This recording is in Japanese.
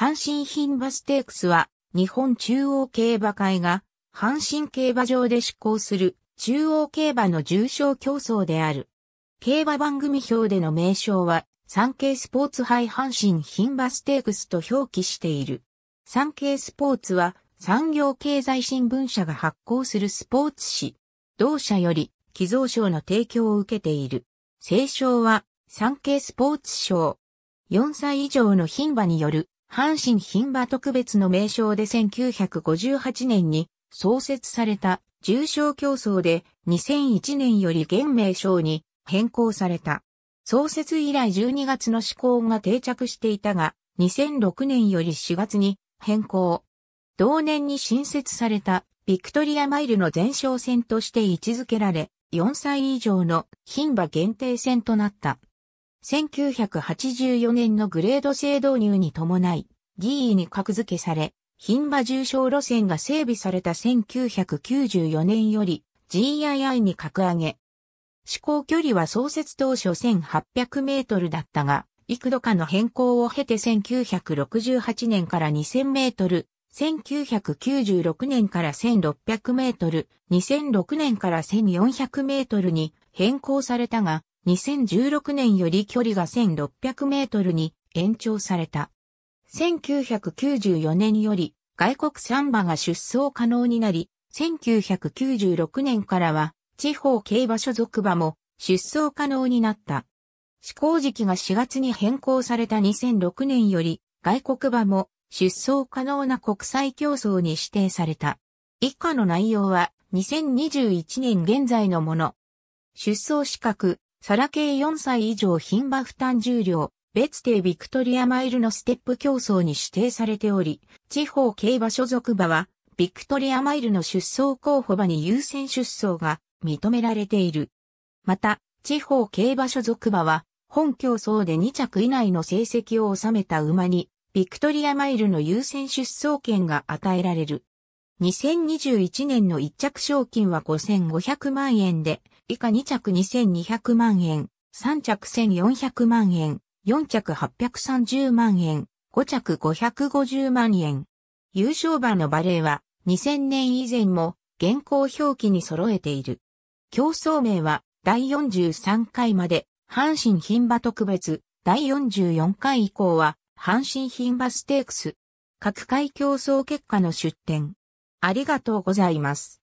阪神牝馬ステークスは、日本中央競馬会が、阪神競馬場で施行する、中央競馬の重賞競争である。競馬番組表での名称は、産経スポーツ杯阪神牝馬ステークスと表記している。産経スポーツは、産業経済新聞社が発行するスポーツ誌。同社より、寄贈賞の提供を受けている。聖賞は、産経スポーツ賞。4歳以上の牝馬による阪神牝馬特別の名称で1958年に創設された重賞競争で2001年より現名称に変更された。創設以来12月の施行が定着していたが、2006年より4月に変更。同年に新設されたビクトリアマイルの前哨戦として位置づけられ、4歳以上の牝馬限定戦となった。1984年のグレード制導入に伴い、議員に格付けされ、品馬重症路線が整備された1994年より GII に格上げ。思行距離は創設当初1800メートルだったが、幾度かの変更を経て1968年から2000メートル、1996年から1600メートル、2006年から1400メートルに変更されたが、2016年より距離が1600メートルに延長された。1994年より外国サンバが出走可能になり、1996年からは地方競馬所属馬も出走可能になった。施行時期が4月に変更された2006年より外国馬も出走可能な国際競争に指定された。以下の内容は2021年現在のもの。出走資格、サラ系4歳以上品馬負担重量、別定ビクトリアマイルのステップ競争に指定されており、地方競馬所属馬は、ビクトリアマイルの出走候補馬に優先出走が認められている。また、地方競馬所属馬は、本競争で2着以内の成績を収めた馬に、ビクトリアマイルの優先出走権が与えられる。2021年の1着賞金は5500万円で、以下2着2200万円、3着1400万円、4着830万円、5着550万円。優勝馬のバレーは2000年以前も現行表記に揃えている。競争名は第43回まで阪神牝馬特別、第44回以降は阪神牝馬ステークス。各回競争結果の出展。ありがとうございます。